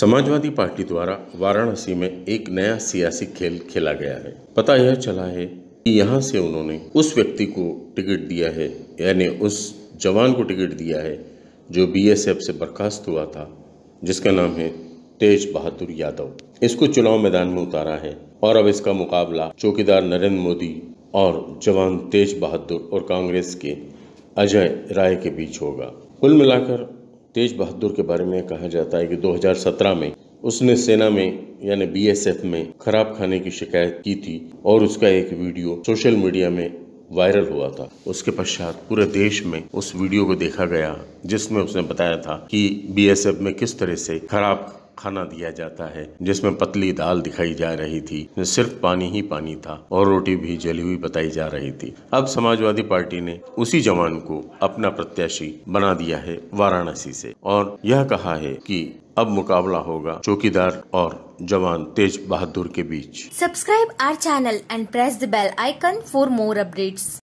Samajwadi party द्वारा वाराणसी में एक नया सियासी खेल खेला गया है पता यह चला है कि यहाँ से उन्होंने उस व्यक्ति को टिकट दिया है यानी उस जवान को टिकट दिया है जो बीएसएफ से बर्खास्त हुआ था जिसका नाम है तेज बहादुर यादव इसको चुनाव मैदान में उतारा है और अब इसका मुकाबला चौकीदार नरेंद्र मोदी और जवान तेज बहादुर और कांग्रेस के अजय राय के बीच होगा कुल मिलाकर तेज बहादुर के बारे में कहा जाता है कि 2017 में उसने सेना में यानी बीएसएफ में खराब खाने की शिकायत की थी और उसका एक वीडियो सोशल मीडिया में वायरल हुआ था उसके पश्चात पूरे देश में उस वीडियो को देखा गया जिसमें उसने बताया था कि बीएसएफ में किस तरह से खराब खाना दिया जाता है जिसमें पतली दाल दिखाई जा रही थी सिर्फ पानी ही पानी था और रोटी भी जली हुई बताई जा रही थी अब समाजवादी पार्टी ने उसी जवान को अपना प्रत्याशी बना दिया है वाराणसी से और यह कहा है कि अब मुकाबला होगा चौकीदार और जवान तेज बहादुर के बीच subscribe our channel and press the bell icon for more updates